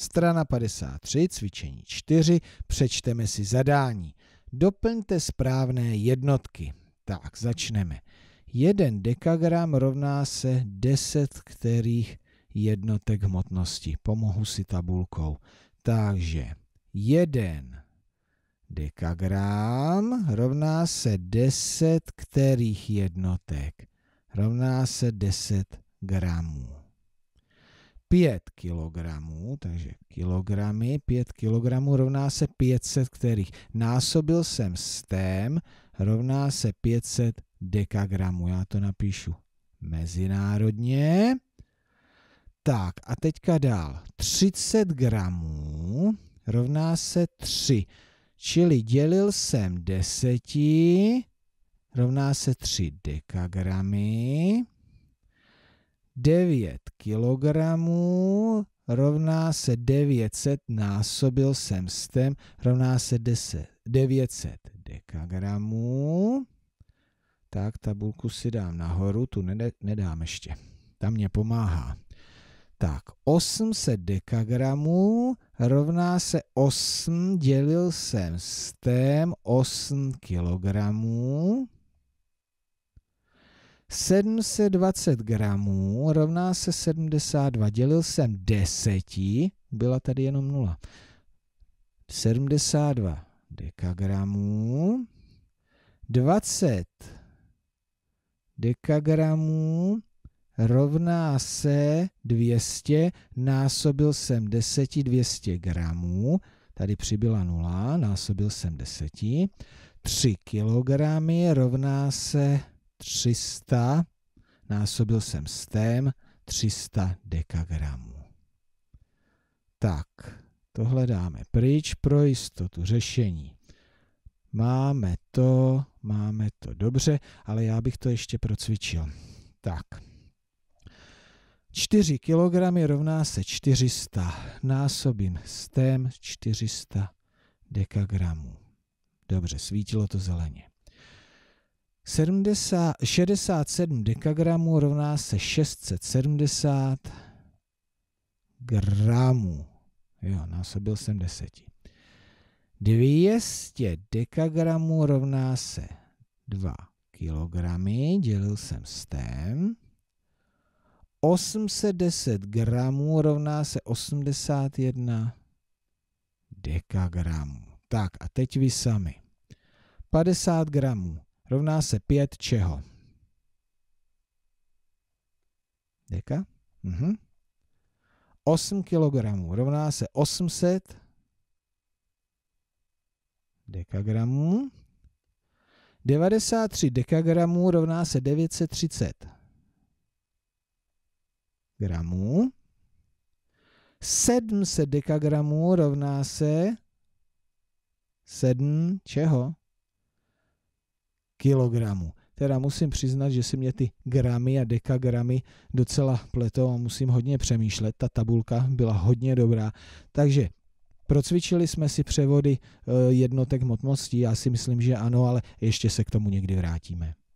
Strana 53, cvičení 4, přečteme si zadání. Doplňte správné jednotky. Tak, začneme. Jeden dekagram rovná se 10 kterých jednotek hmotnosti. Pomohu si tabulkou. Takže jeden dekagram rovná se 10 kterých jednotek. Rovná se 10 gramů. 5 kilogramů, takže kilogramy, 5 kilogramů rovná se 500, kterých násobil jsem s tém, rovná se 500 dekagramů. Já to napíšu mezinárodně. Tak a teďka dál. 30 gramů rovná se 3, čili dělil jsem deseti, rovná se 3 dekagramy. 9 kilogramů rovná se 900 násobil jsem s tem, rovná se 10, 900 dekagramů. Tak, tabulku si dám nahoru, tu nedám ještě. Tam mě pomáhá. Tak, 800 dekagramů rovná se 8, dělil jsem s stem 8 kilogramů. 720 gramů rovná se 72. Dělil jsem deseti, byla tady jenom nula. 72 dekagramů, 20 dekagramů rovná se 200, násobil jsem 10 200 gramů, tady přibyla nula, násobil jsem 10, 3 kilogramy rovná se 300 násobil jsem stem 300 dekagramů. Tak, tohle dáme pryč pro jistotu řešení. Máme to, máme to dobře, ale já bych to ještě procvičil. Tak. 4 kg rovná se 400. Násobím stem 400 dekagramů. Dobře, svítilo to zeleně. 70, 67 dekagramů rovná se 670 gramů. Jo, násobil jsem deseti. 200 dekagramů rovná se 2 kilogramy, dělil jsem s tém. 810 gramů rovná se 81 dekagramů. Tak a teď vy sami. 50 gramů rovná se 5 čeho? Deka? Mhm. 8 kg rovná se 800 dekagramů. 93 dekagramů rovná se 930 gramů. 700 dekagramů rovná se 7 čeho? kilogramů. Teda musím přiznat, že si mě ty gramy a dekagramy docela pletou a musím hodně přemýšlet. Ta tabulka byla hodně dobrá. Takže Procvičili jsme si převody eh, jednotek hmotnosti. já si myslím, že ano, ale ještě se k tomu někdy vrátíme.